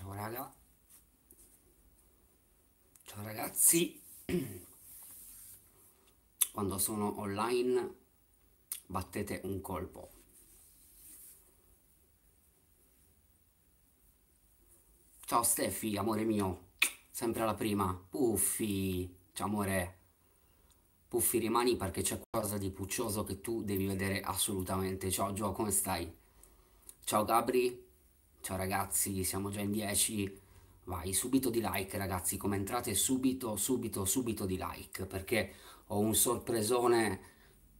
Ciao raga. Ciao ragazzi. Quando sono online battete un colpo. Ciao Steffi, amore mio. Sempre alla prima. Puffi. Ciao amore. Puffi rimani perché c'è qualcosa di puccioso che tu devi vedere assolutamente. Ciao Gio, come stai? Ciao Gabri, ciao ragazzi, siamo già in 10. Vai subito di like ragazzi, come entrate subito, subito, subito di like perché ho un sorpresone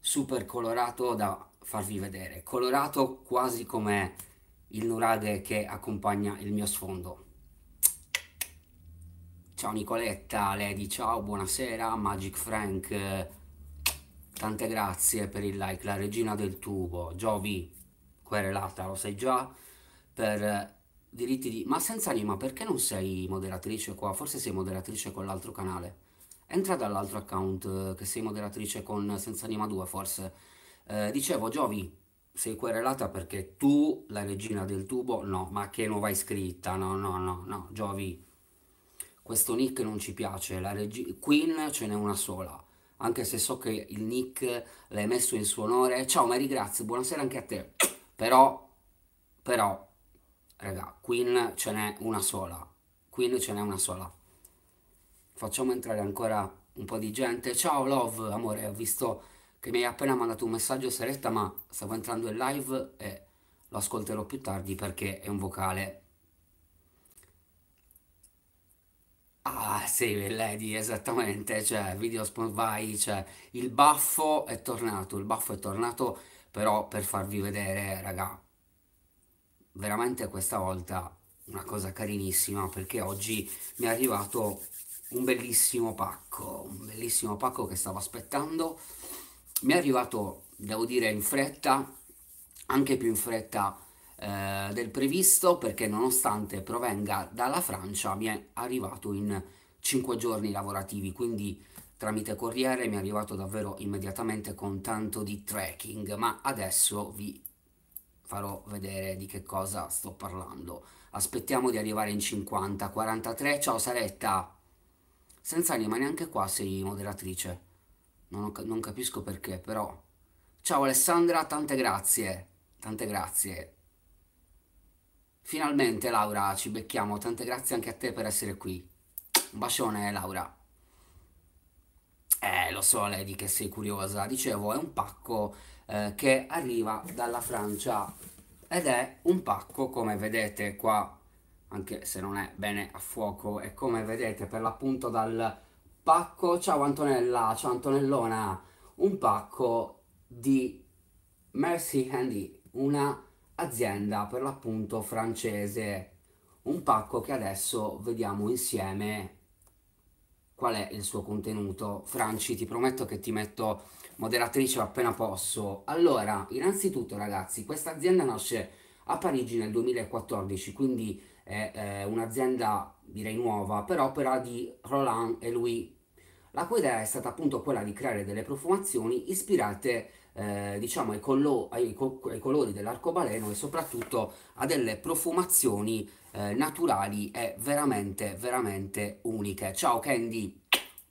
super colorato da farvi vedere. Colorato quasi come il nuraghe che accompagna il mio sfondo. Ciao Nicoletta, Lady, ciao, buonasera, Magic Frank, tante grazie per il like, la regina del tubo, Giovi, querelata, lo sai già, per eh, diritti di... Ma senza anima, perché non sei moderatrice qua? Forse sei moderatrice con l'altro canale. Entra dall'altro account, eh, che sei moderatrice con Senza Anima 2, forse. Eh, dicevo, Giovi, sei querelata perché tu, la regina del tubo, no, ma che nuova iscritta, no, no, no, no, Giovi questo nick non ci piace, la regi- Queen ce n'è una sola, anche se so che il nick l'hai messo in suo onore. Ciao Mary, grazie, buonasera anche a te. Però, però, raga, Queen ce n'è una sola, Queen ce n'è una sola. Facciamo entrare ancora un po' di gente. Ciao Love, amore, ho visto che mi hai appena mandato un messaggio seretta, ma stavo entrando in live e lo ascolterò più tardi perché è un vocale Ah sì, Lady, esattamente, cioè video spawn vai, cioè il baffo è tornato, il baffo è tornato però per farvi vedere, raga, veramente questa volta una cosa carinissima perché oggi mi è arrivato un bellissimo pacco, un bellissimo pacco che stavo aspettando, mi è arrivato, devo dire, in fretta, anche più in fretta eh, del previsto perché nonostante provenga dalla Francia mi è arrivato in 5 giorni lavorativi, quindi tramite corriere mi è arrivato davvero immediatamente con tanto di tracking, ma adesso vi farò vedere di che cosa sto parlando. Aspettiamo di arrivare in 50, 43, ciao Saretta! Senza anima neanche qua sei moderatrice, non, ho, non capisco perché però... Ciao Alessandra, tante grazie, tante grazie, Finalmente Laura ci becchiamo, tante grazie anche a te per essere qui. Un bacione Laura. Eh, lo so Lady che sei curiosa, dicevo è un pacco eh, che arriva dalla Francia ed è un pacco come vedete qua, anche se non è bene a fuoco, e come vedete per l'appunto dal pacco, ciao Antonella, ciao Antonellona, un pacco di Mercy Handy, una azienda per l'appunto francese, un pacco che adesso vediamo insieme qual è il suo contenuto. Franci, ti prometto che ti metto moderatrice appena posso. Allora, innanzitutto ragazzi, questa azienda nasce a Parigi nel 2014, quindi è, è un'azienda direi nuova per opera di Roland e Louis, la cui idea è stata appunto quella di creare delle profumazioni ispirate eh, diciamo ai, collo- ai, co- ai, colori dell'arcobaleno e soprattutto a delle profumazioni eh, naturali e veramente veramente uniche ciao Candy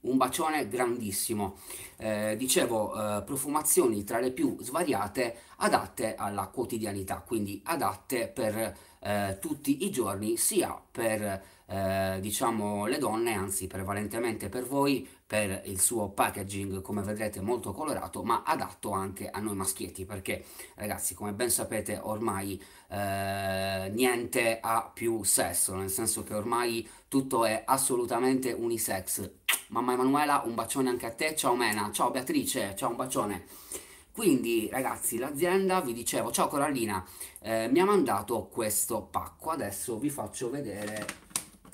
un bacione grandissimo eh, dicevo eh, profumazioni tra le più svariate adatte alla quotidianità quindi adatte per eh, tutti i giorni sia per eh, diciamo le donne, anzi prevalentemente per voi, per il suo packaging come vedrete molto colorato ma adatto anche a noi maschietti perché ragazzi come ben sapete ormai eh, niente ha più sesso nel senso che ormai tutto è assolutamente unisex mamma Emanuela un bacione anche a te ciao Mena ciao Beatrice ciao un bacione quindi ragazzi l'azienda vi dicevo ciao Corallina eh, mi ha mandato questo pacco adesso vi faccio vedere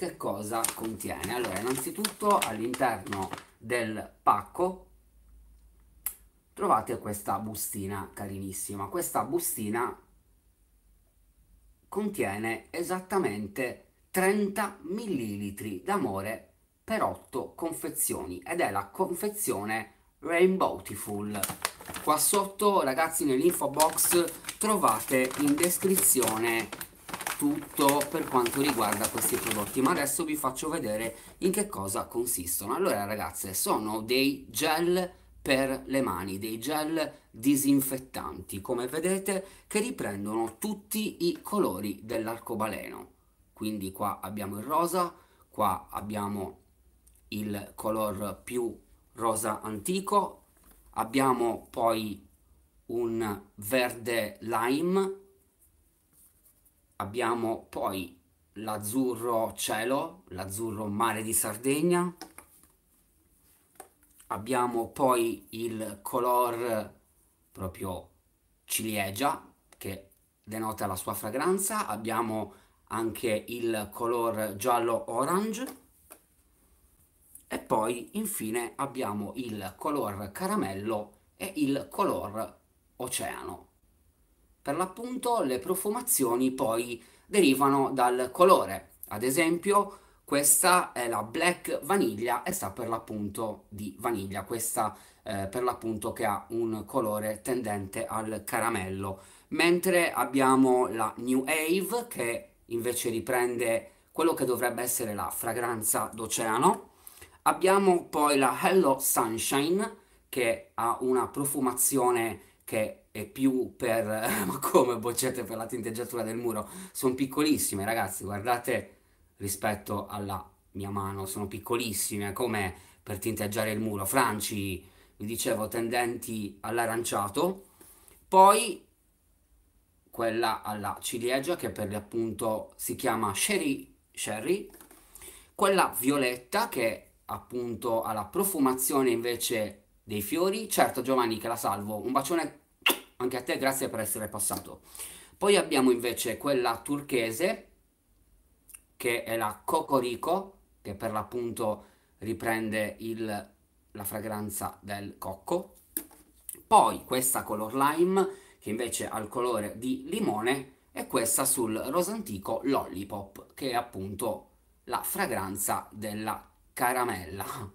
che cosa contiene. Allora, innanzitutto all'interno del pacco trovate questa bustina carinissima. Questa bustina contiene esattamente 30 millilitri d'amore per 8 confezioni ed è la confezione Rainbowtiful. Qua sotto, ragazzi, nell'info box trovate in descrizione tutto per quanto riguarda questi prodotti ma adesso vi faccio vedere in che cosa consistono allora ragazze sono dei gel per le mani, dei gel disinfettanti, come vedete, che riprendono tutti i colori dell'arcobaleno. Quindi qua abbiamo il rosa, qua abbiamo il color più rosa antico, abbiamo poi un verde lime abbiamo poi l'azzurro cielo, l'azzurro mare di Sardegna, abbiamo poi il color proprio ciliegia che denota la sua fragranza, abbiamo anche il color giallo orange e poi infine abbiamo il color caramello e il color oceano per l'appunto le profumazioni poi derivano dal colore, ad esempio questa è la black vaniglia e sta per l'appunto di vaniglia, questa eh, per l'appunto che ha un colore tendente al caramello, mentre abbiamo la new wave che invece riprende quello che dovrebbe essere la fragranza d'oceano, abbiamo poi la hello sunshine che ha una profumazione che è più per, come boccette per la tinteggiatura del muro, sono piccolissime ragazzi, guardate rispetto alla mia mano, sono piccolissime come per tinteggiare il muro, franci, vi dicevo, tendenti all'aranciato, poi quella alla ciliegia che per l'appunto si chiama sherry, sherry, quella violetta che appunto alla profumazione invece dei fiori, certo Giovanni che la salvo, un bacione anche a te grazie per essere passato. Poi abbiamo invece quella turchese, che è la Cocorico, che per l'appunto riprende il, la fragranza del cocco. Poi questa color lime, che invece ha il colore di limone, e questa sul rosa antico lollipop, che è appunto la fragranza della caramella.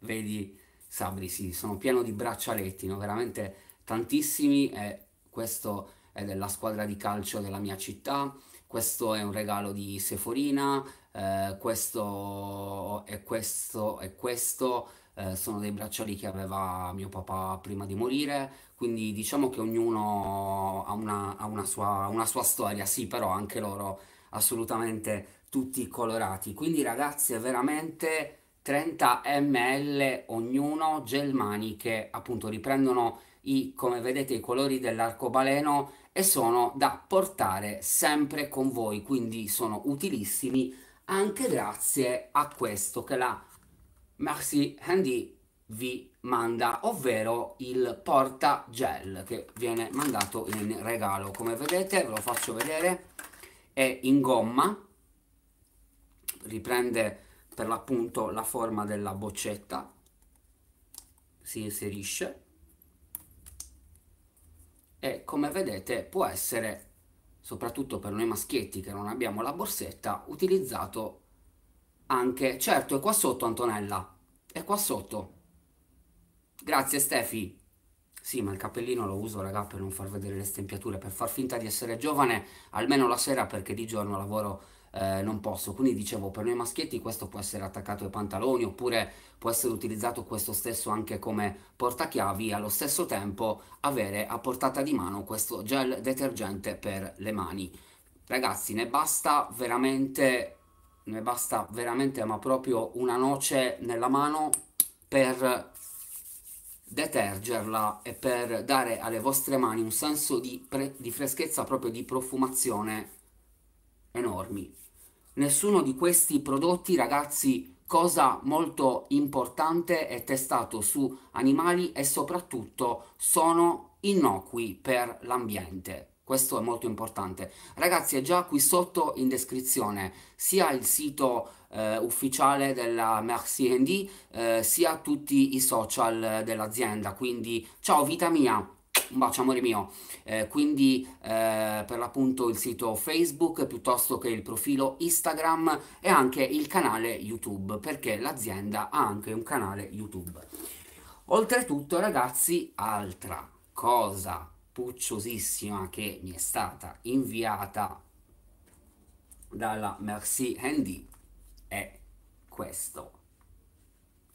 Vedi, Sabri, sì, sono pieno di braccialetti, no? veramente tantissimi e questo è della squadra di calcio della mia città, questo è un regalo di Seforina, eh, questo e questo e questo eh, sono dei braccioli che aveva mio papà prima di morire, quindi diciamo che ognuno ha una, ha una, sua, una sua storia, sì però anche loro assolutamente tutti colorati. Quindi ragazzi è veramente 30 ml ognuno, gel maniche, appunto riprendono i, come vedete i colori dell'arcobaleno e sono da portare sempre con voi, quindi sono utilissimi anche grazie a questo che la Maxi Handy vi manda, ovvero il porta gel che viene mandato in regalo. Come vedete, ve lo faccio vedere, è in gomma, riprende per l'appunto la forma della boccetta, si inserisce e come vedete può essere, soprattutto per noi maschietti che non abbiamo la borsetta, utilizzato anche, certo è qua sotto Antonella, è qua sotto. Grazie Stefi. Sì, ma il cappellino lo uso, raga, per non far vedere le stempiature, per far finta di essere giovane, almeno la sera perché di giorno lavoro eh, non posso. Quindi dicevo, per noi maschietti questo può essere attaccato ai pantaloni oppure può essere utilizzato questo stesso anche come portachiavi e allo stesso tempo avere a portata di mano questo gel detergente per le mani. Ragazzi, ne basta veramente, ne basta veramente, ma proprio una noce nella mano per detergerla e per dare alle vostre mani un senso di, di freschezza, proprio di profumazione enormi. Nessuno di questi prodotti, ragazzi, cosa molto importante, è testato su animali e soprattutto sono innocui per l'ambiente. Questo è molto importante. Ragazzi, è già qui sotto in descrizione sia il sito eh, ufficiale della Merci ND, eh, sia tutti i social eh, dell'azienda. Quindi, ciao vita mia! un bacio amore mio, eh, quindi eh, per l'appunto il sito Facebook piuttosto che il profilo Instagram e anche il canale YouTube perché l'azienda ha anche un canale YouTube. Oltretutto ragazzi, altra cosa pucciosissima che mi è stata inviata dalla Merci Handy è questo.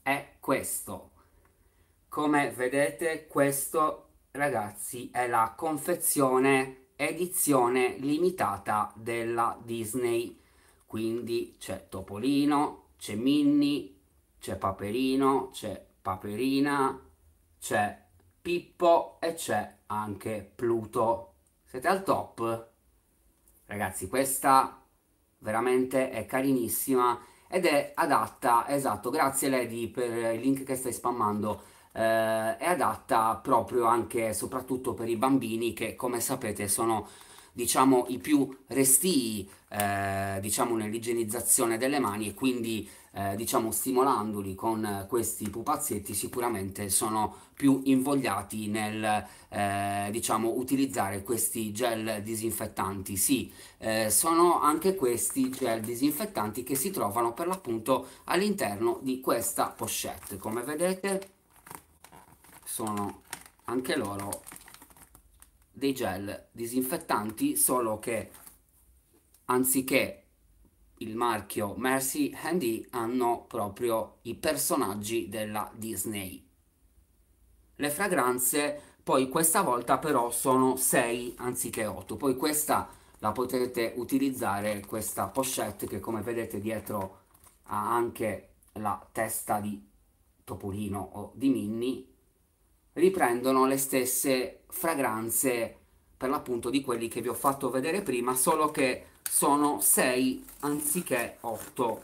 È questo. Come vedete questo ragazzi, è la confezione edizione limitata della Disney. Quindi c'è Topolino, c'è Minnie, c'è Paperino, c'è Paperina, c'è Pippo e c'è anche Pluto. Siete al top? Ragazzi, questa veramente è carinissima ed è adatta, esatto, grazie Lady per il link che stai spammando eh, è adatta proprio anche e soprattutto per i bambini che come sapete sono diciamo i più restii eh, diciamo nell'igienizzazione delle mani e quindi eh, diciamo stimolandoli con questi pupazzetti sicuramente sono più invogliati nel eh, diciamo utilizzare questi gel disinfettanti sì eh, sono anche questi gel disinfettanti che si trovano per l'appunto all'interno di questa pochette come vedete sono anche loro dei gel disinfettanti, solo che anziché il marchio Mercy Handy hanno proprio i personaggi della Disney. Le fragranze poi questa volta però sono 6 anziché 8, poi questa la potete utilizzare, questa pochette che come vedete dietro ha anche la testa di Topolino o di Minnie riprendono le stesse fragranze per l'appunto di quelli che vi ho fatto vedere prima, solo che sono 6 anziché 8.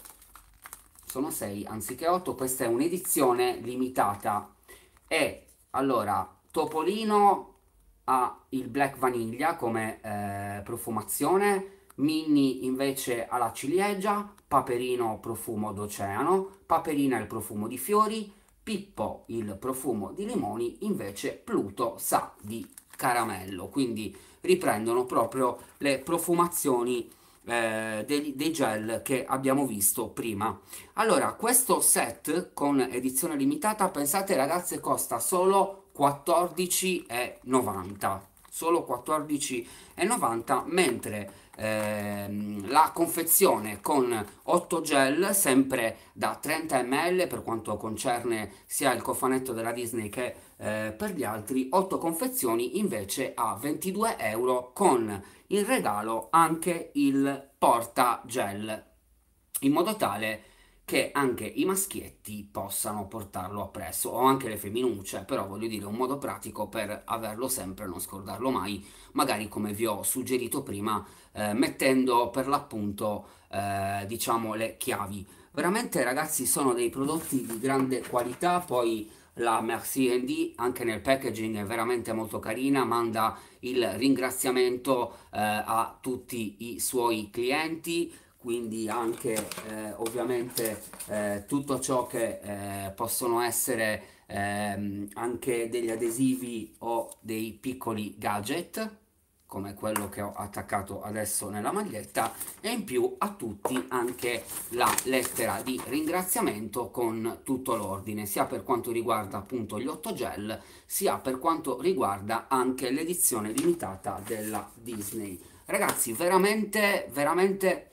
Sono 6 anziché 8, questa è un'edizione limitata. E allora, Topolino ha il black vaniglia come eh, profumazione, mini invece ha la ciliegia, Paperino profumo d'oceano, Paperina il profumo di fiori, Pippo il profumo di limoni, invece Pluto sa di caramello, quindi riprendono proprio le profumazioni eh, dei, dei, gel che abbiamo visto prima. Allora, questo set con edizione limitata, pensate ragazze, costa solo 14,90, solo 14,90, mentre ehm, la confezione con 8 gel sempre da 30 ml per quanto concerne sia il cofanetto della Disney che eh, per gli altri 8 confezioni invece a 22 euro con in regalo anche il porta gel in modo tale che anche i maschietti possano portarlo appresso o anche le femminucce, però voglio dire un modo pratico per averlo sempre e non scordarlo mai, magari come vi ho suggerito prima, eh, mettendo per l'appunto eh, diciamo le chiavi. Veramente ragazzi sono dei prodotti di grande qualità, poi la Merci ND anche nel packaging è veramente molto carina, manda il ringraziamento eh, a tutti i suoi clienti quindi anche eh, ovviamente eh, tutto ciò che eh, possono essere ehm, anche degli adesivi o dei piccoli gadget come quello che ho attaccato adesso nella maglietta e in più a tutti anche la lettera di ringraziamento con tutto l'ordine sia per quanto riguarda appunto gli 8 gel sia per quanto riguarda anche l'edizione limitata della Disney ragazzi veramente veramente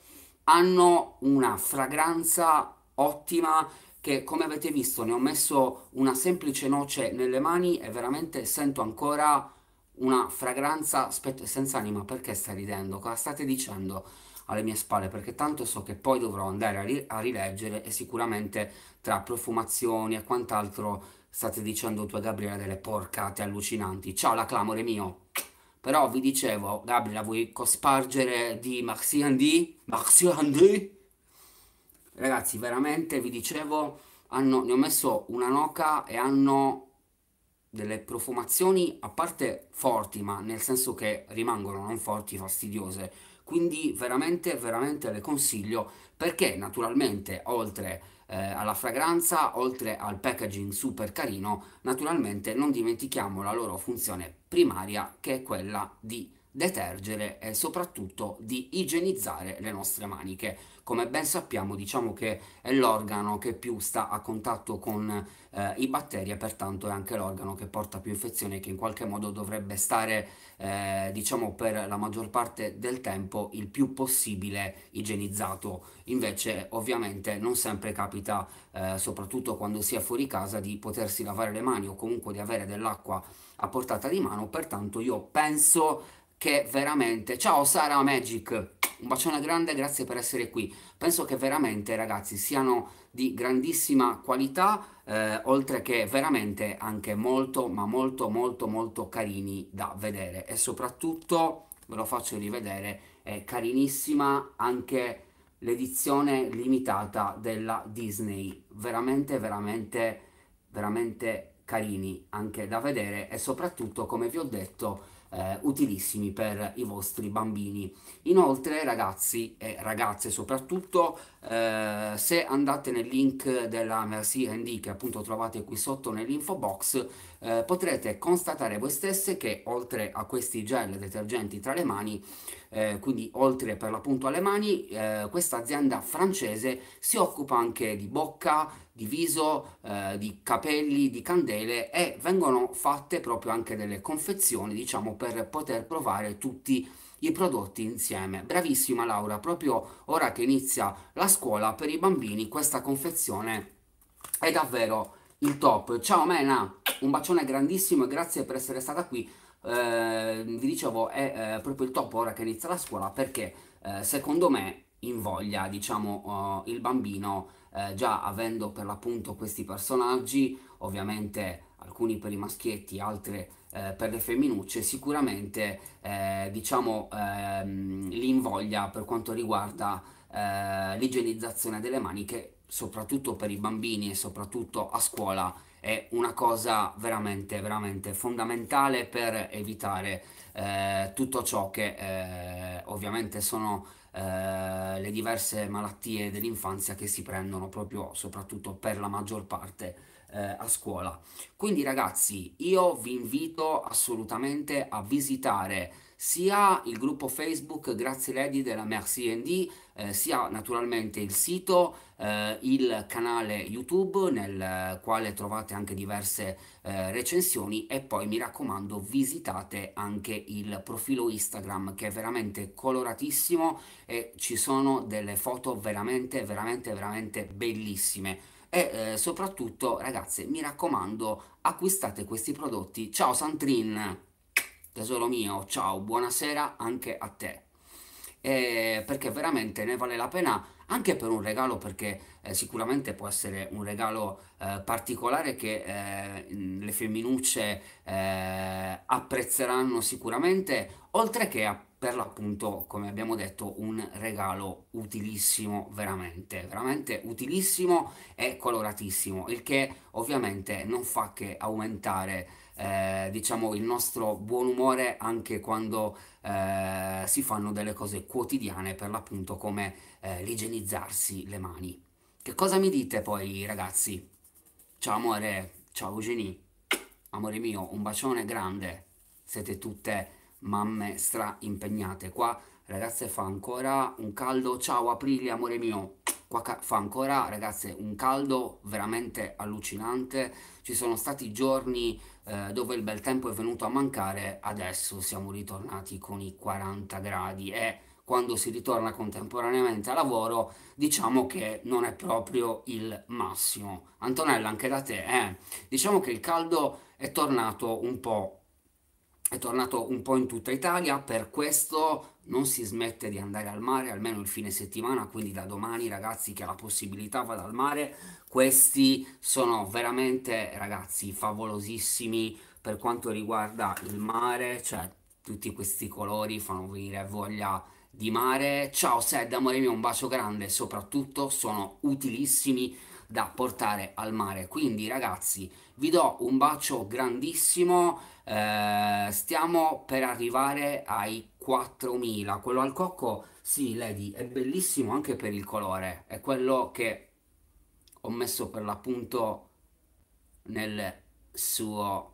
hanno una fragranza ottima che come avete visto ne ho messo una semplice noce nelle mani e veramente sento ancora una fragranza senza anima perché stai ridendo cosa state dicendo alle mie spalle perché tanto so che poi dovrò andare a, ri a rileggere e sicuramente tra profumazioni e quant'altro state dicendo tu a Gabriele delle porcate allucinanti ciao la clamore mio però vi dicevo, Gabri, la vuoi cospargere di Marxiandi? Marxiandi? Ragazzi, veramente, vi dicevo, hanno, ne ho messo una noca e hanno delle profumazioni, a parte forti, ma nel senso che rimangono non forti, fastidiose. Quindi veramente, veramente le consiglio, perché naturalmente, oltre eh, alla fragranza, oltre al packaging super carino, naturalmente non dimentichiamo la loro funzione primaria che è quella di detergere e soprattutto di igienizzare le nostre maniche come ben sappiamo diciamo che è l'organo che più sta a contatto con eh, i batteri e pertanto è anche l'organo che porta più infezioni che in qualche modo dovrebbe stare eh, diciamo per la maggior parte del tempo il più possibile igienizzato invece ovviamente non sempre capita eh, soprattutto quando si è fuori casa di potersi lavare le mani o comunque di avere dell'acqua a portata di mano pertanto io penso che veramente ciao Sara Magic un bacione grande, grazie per essere qui. Penso che veramente, ragazzi, siano di grandissima qualità, eh, oltre che veramente anche molto, ma molto, molto, molto carini da vedere. E soprattutto, ve lo faccio rivedere, è carinissima anche l'edizione limitata della Disney. Veramente, veramente, veramente carini anche da vedere e soprattutto, come vi ho detto, eh, utilissimi per i vostri bambini. Inoltre ragazzi e ragazze soprattutto eh, se andate nel link della Mercy ND che appunto trovate qui sotto nell'info box eh, potrete constatare voi stesse che oltre a questi gel detergenti tra le mani eh, quindi oltre per l'appunto alle mani eh, questa azienda francese si occupa anche di bocca, di viso, eh, di capelli, di candele e vengono fatte proprio anche delle confezioni, diciamo, per poter provare tutti i prodotti insieme. Bravissima Laura, proprio ora che inizia la scuola per i bambini questa confezione è davvero il top. Ciao Mena, un bacione grandissimo e grazie per essere stata qui. Eh, vi dicevo è eh, proprio il top ora che inizia la scuola perché eh, secondo me invoglia, diciamo, uh, il bambino eh, già avendo per l'appunto questi personaggi, ovviamente alcuni per i maschietti, altri eh, per le femminucce, sicuramente eh, diciamo ehm, li invoglia per quanto riguarda eh, l'igienizzazione delle maniche soprattutto per i bambini e soprattutto a scuola è una cosa veramente veramente fondamentale per evitare eh, tutto ciò che ovviamente sono eh, le diverse malattie dell'infanzia che si prendono proprio soprattutto per la maggior parte eh, a scuola. Quindi ragazzi, io vi invito assolutamente a visitare sia il gruppo Facebook Grazie Lady della Merci ND, eh, sia naturalmente il sito, eh, il canale YouTube nel quale trovate anche diverse eh, recensioni e poi mi raccomando visitate anche il profilo Instagram che è veramente coloratissimo e ci sono delle foto veramente veramente veramente bellissime e eh, soprattutto ragazze mi raccomando acquistate questi prodotti ciao Santrin tesoro mio ciao buonasera anche a te eh, perché veramente ne vale la pena anche per un regalo perché eh, sicuramente può essere un regalo eh, particolare che eh, le femminucce eh, apprezzeranno sicuramente oltre che a per l'appunto, come abbiamo detto, un regalo utilissimo, veramente, veramente utilissimo e coloratissimo, il che ovviamente non fa che aumentare, eh, diciamo, il nostro buon umore anche quando eh, si fanno delle cose quotidiane, per l'appunto come eh, l'igienizzarsi le mani. Che cosa mi dite poi, ragazzi? Ciao amore, ciao Eugenie, amore mio, un bacione grande, siete tutte mamme stra impegnate. Qua, ragazze, fa ancora un caldo. Ciao Aprile amore mio. Qua fa ancora, ragazze, un caldo veramente allucinante. Ci sono stati giorni eh, dove il bel tempo è venuto a mancare, adesso siamo ritornati con i 40 gradi e quando si ritorna contemporaneamente a lavoro, diciamo che non è proprio il massimo. Antonella, anche da te, eh? diciamo che il caldo è tornato un po' è tornato un po' in tutta Italia, per questo non si smette di andare al mare, almeno il fine settimana, quindi da domani ragazzi che ha la possibilità vada al mare, questi sono veramente ragazzi favolosissimi per quanto riguarda il mare, cioè tutti questi colori fanno venire voglia di mare. Ciao Sed, amore mio, un bacio grande, soprattutto sono utilissimi da portare al mare. Quindi ragazzi vi do un bacio grandissimo, eh, stiamo per arrivare ai 4000, quello al cocco, sì Lady, è bellissimo anche per il colore, è quello che ho messo per l'appunto nel suo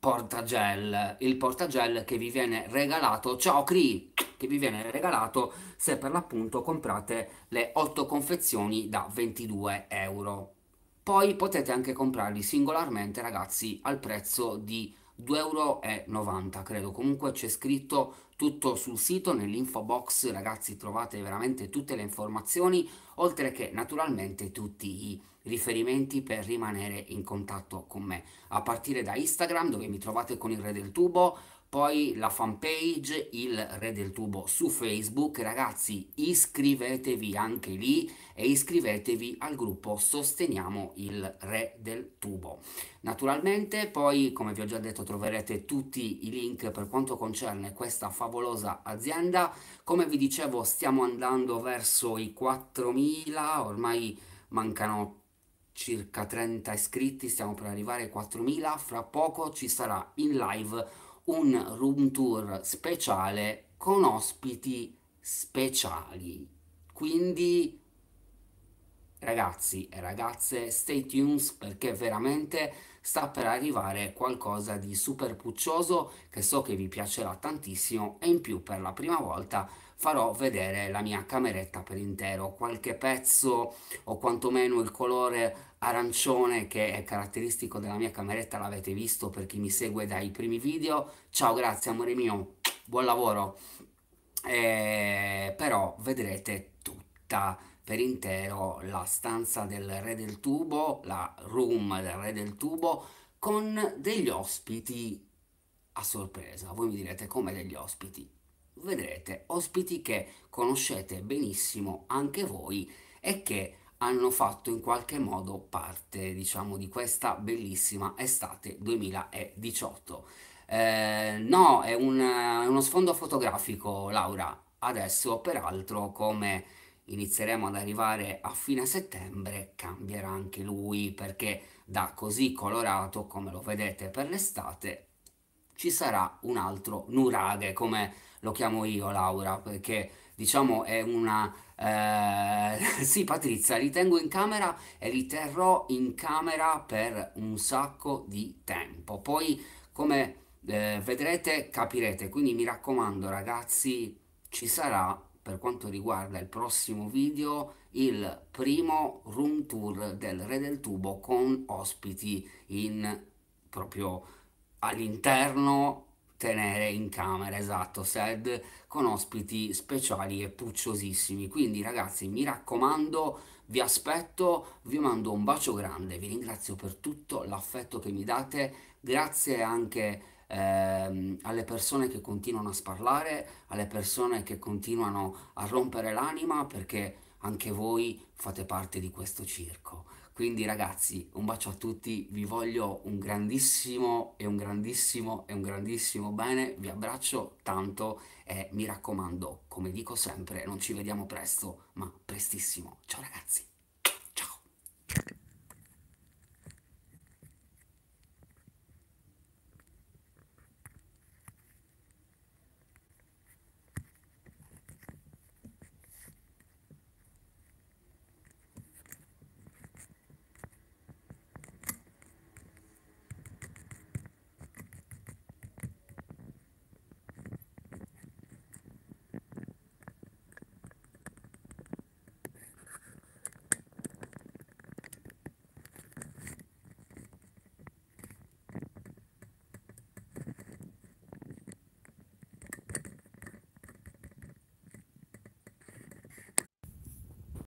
portagel, il portagel che vi viene regalato. Ciao cri che vi viene regalato se per l'appunto comprate le 8 confezioni da 22 euro. Poi potete anche comprarli singolarmente ragazzi al prezzo di 2,90 euro credo comunque c'è scritto tutto sul sito nell'info box ragazzi trovate veramente tutte le informazioni oltre che naturalmente tutti i riferimenti per rimanere in contatto con me a partire da Instagram dove mi trovate con il re del tubo poi la fanpage Il Re del Tubo su Facebook. Ragazzi, iscrivetevi anche lì e iscrivetevi al gruppo Sosteniamo il Re del Tubo. Naturalmente, poi, come vi ho già detto, troverete tutti i link per quanto concerne questa favolosa azienda. Come vi dicevo, stiamo andando verso i 4.000, ormai mancano circa 30 iscritti, stiamo per arrivare ai 4.000, fra poco ci sarà in live un room tour speciale con ospiti speciali. Quindi ragazzi e ragazze, stay tuned perché veramente sta per arrivare qualcosa di super puccioso che so che vi piacerà tantissimo e in più per la prima volta farò vedere la mia cameretta per intero, qualche pezzo o quantomeno il colore arancione che è caratteristico della mia cameretta, l'avete visto per chi mi segue dai primi video. Ciao, grazie amore mio, buon lavoro. Eh, però vedrete tutta per intero la stanza del re del tubo, la room del re del tubo, con degli ospiti a sorpresa. Voi mi direte come degli ospiti? Vedrete, ospiti che conoscete benissimo anche voi e che hanno fatto in qualche modo parte, diciamo, di questa bellissima estate 2018. Eh, no, è, un, è uno sfondo fotografico, Laura. Adesso, peraltro, come inizieremo ad arrivare a fine settembre, cambierà anche lui, perché da così colorato, come lo vedete per l'estate, ci sarà un altro nuraghe, come lo chiamo io, Laura, perché, diciamo, è una eh, sì, Patrizia, li tengo in camera e li terrò in camera per un sacco di tempo. Poi, come eh, vedrete, capirete. Quindi mi raccomando, ragazzi, ci sarà per quanto riguarda il prossimo video il primo room tour del Re del Tubo con ospiti in proprio all'interno tenere in camera, esatto, SED con ospiti speciali e pucciosissimi. Quindi ragazzi, mi raccomando, vi aspetto, vi mando un bacio grande, vi ringrazio per tutto l'affetto che mi date, grazie anche ehm, alle persone che continuano a sparlare, alle persone che continuano a rompere l'anima perché anche voi fate parte di questo circo. Quindi ragazzi, un bacio a tutti, vi voglio un grandissimo e un grandissimo e un grandissimo bene, vi abbraccio tanto e mi raccomando, come dico sempre, non ci vediamo presto, ma prestissimo. Ciao ragazzi!